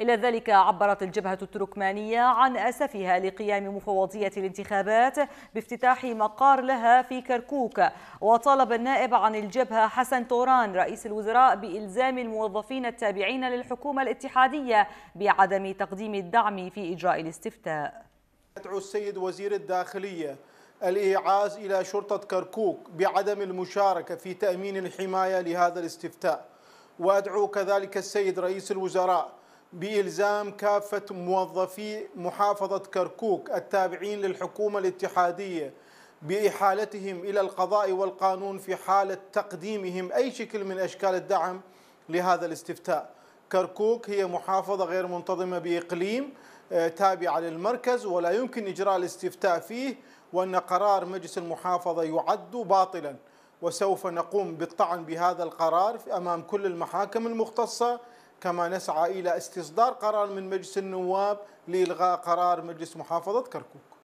إلى ذلك عبرت الجبهة التركمانية عن أسفها لقيام مفوضية الانتخابات بافتتاح مقار لها في كركوك وطالب النائب عن الجبهة حسن توران رئيس الوزراء بإلزام الموظفين التابعين للحكومة الاتحادية بعدم تقديم الدعم في إجراء الاستفتاء أدعو السيد وزير الداخلية الإيعاز إلى شرطة كركوك بعدم المشاركة في تأمين الحماية لهذا الاستفتاء وأدعو كذلك السيد رئيس الوزراء بإلزام كافة موظفي محافظة كركوك التابعين للحكومة الاتحادية بإحالتهم إلى القضاء والقانون في حالة تقديمهم أي شكل من أشكال الدعم لهذا الاستفتاء كركوك هي محافظة غير منتظمة بإقليم آه، تابعة للمركز ولا يمكن إجراء الاستفتاء فيه وأن قرار مجلس المحافظة يعد باطلا وسوف نقوم بالطعن بهذا القرار أمام كل المحاكم المختصة كما نسعى إلى استصدار قرار من مجلس النواب لإلغاء قرار مجلس محافظة كركوك